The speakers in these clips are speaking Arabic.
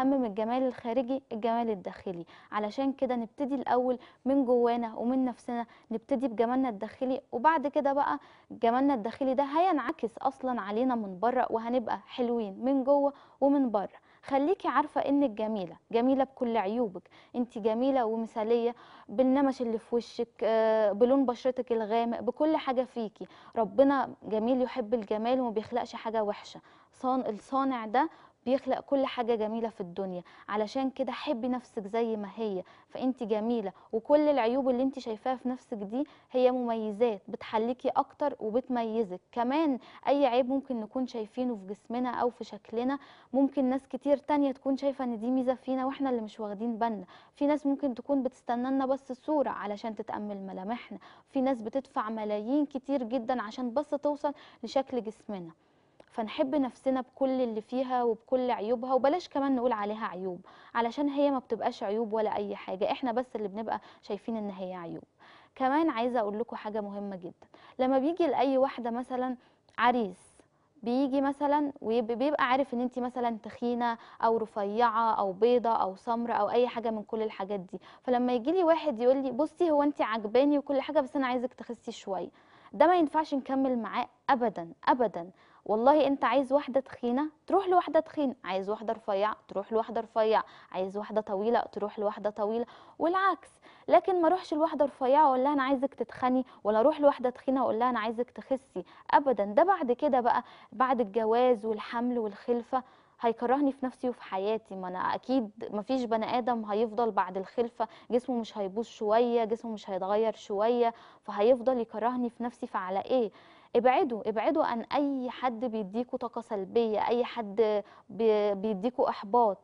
أهم من الجمال الخارجي الجمال الداخلي علشان كده نبتدي الأول من جوانا ومن نفسنا نبتدي بجمالنا الداخلي وبعد كده بقى جمالنا الداخلي ده هينعكس أصلا علينا من بره وهنبقى حلوين من جوه ومن بره خليكي عارفة انك جميلة جميلة بكل عيوبك انت جميلة ومثالية بالنمش اللي في وشك آه، بلون بشرتك الغامق بكل حاجة فيكي ربنا جميل يحب الجمال وما بيخلقش حاجة وحشة الصانع ده بيخلق كل حاجة جميلة في الدنيا علشان كده حبي نفسك زي ما هي فانت جميلة وكل العيوب اللي انت شايفاها في نفسك دي هي مميزات بتحليكي اكتر وبتميزك كمان اي عيب ممكن نكون شايفينه في جسمنا او في شكلنا ممكن ناس كتير تانية تكون شايفة ان دي ميزة فينا واحنا اللي مش واخدين بالنا في ناس ممكن تكون بتستنانا بس صورة علشان تتأمل ملامحنا في ناس بتدفع ملايين كتير جدا عشان بس توصل لشكل جسمنا فنحب نفسنا بكل اللي فيها وبكل عيوبها وبلاش كمان نقول عليها عيوب علشان هي ما بتبقاش عيوب ولا اي حاجه احنا بس اللي بنبقى شايفين ان هي عيوب كمان عايزه اقول لكم حاجه مهمه جدا لما بيجي لاي واحده مثلا عريس بيجي مثلا وبيبقى عارف ان انت مثلا تخينه او رفيعه او بيضه او سمره او اي حاجه من كل الحاجات دي فلما يجي لي واحد يقول لي بصي هو انت عجباني وكل حاجه بس انا عايزك تخسي شويه ده ما ينفعش نكمل معاه ابدا ابدا والله انت عايز واحده تخينه تروح لواحده تخينه عايز واحده رفيعه تروح لواحده رفيعه عايز واحده طويله تروح لواحده طويله والعكس لكن ما اروحش لواحده رفيعه واقول لها انا عايزك تتخني ولا اروح لواحده تخينه واقول لها انا عايزك تخسي ابدا ده بعد كده بقى بعد الجواز والحمل والخلفه هيكرهني في نفسي وفي حياتي ما انا اكيد ما فيش بني ادم هيفضل بعد الخلفه جسمه مش هيبوظ شويه جسمه مش هيتغير شويه فهيفضل يكرهني في نفسي فعلى ايه ابعدوا ابعدوا عن اي حد بيديكوا طاقه سلبيه اي حد بيديكوا احباط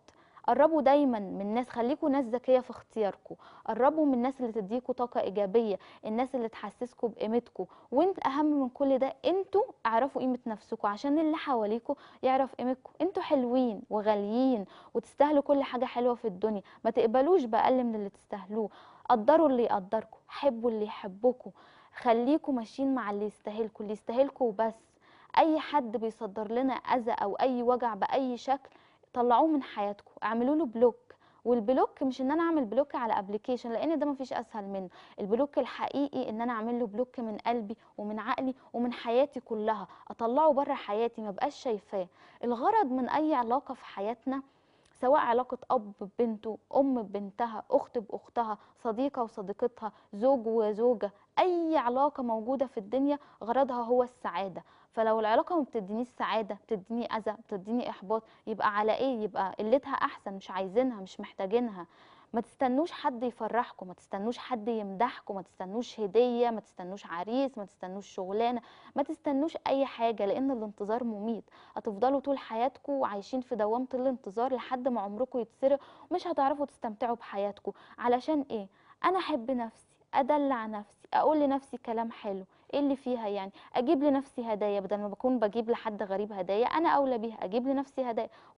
قربوا دايما من ناس خليكوا ناس ذكيه في اختياركم قربوا من الناس اللي تديكوا طاقه ايجابيه الناس اللي تحسسكم بقيمتكم وانت اهم من كل ده انتوا اعرفوا قيمه نفسكم عشان اللي حواليكوا يعرف قيمتكم انتوا حلوين وغاليين وتستاهلوا كل حاجه حلوه في الدنيا ما تقبلوش باقل من اللي تستاهلوه قدروا اللي يقدركم حبوا اللي يحبكم خليكوا ماشيين مع اللي يستاهلكوا اللي يستاهلكوا وبس اي حد بيصدر لنا اذى او اي وجع باي شكل طلعوه من حياتكم اعملوا له بلوك والبلوك مش ان انا اعمل بلوك على ابلكيشن لان ده مفيش اسهل منه البلوك الحقيقي ان انا اعمل له بلوك من قلبي ومن عقلي ومن حياتي كلها اطلعه بره حياتي ما بقاش شايفاه الغرض من اي علاقه في حياتنا سواء علاقة أب ببنته أم ببنتها أخت بأختها صديقة وصديقتها زوج وزوجة أي علاقة موجودة في الدنيا غرضها هو السعادة فلو العلاقة ما بتدينيش سعادة بتديني أذى بتديني إحباط يبقى على إيه يبقى قلتها أحسن مش عايزينها مش محتاجينها ما تستنوش حد يفرحكم ما تستنوش حد يمدحكم ما تستنوش هدية ما تستنوش عريس ما تستنوش شغلانة ما تستنوش أي حاجة لأن الانتظار مميت هتفضلوا طول حياتكم عايشين في دوامة الانتظار لحد ما عمركم يتسرق ومش هتعرفوا تستمتعوا بحياتكم علشان إيه؟ أنا أحب نفسي أدلع نفسي أقول لنفسي كلام حلو ايه اللي فيها يعني اجيب لنفسي هدايا بدل ما بكون بجيب لحد غريب هدايا انا اولى بيها اجيب لنفسي هدايا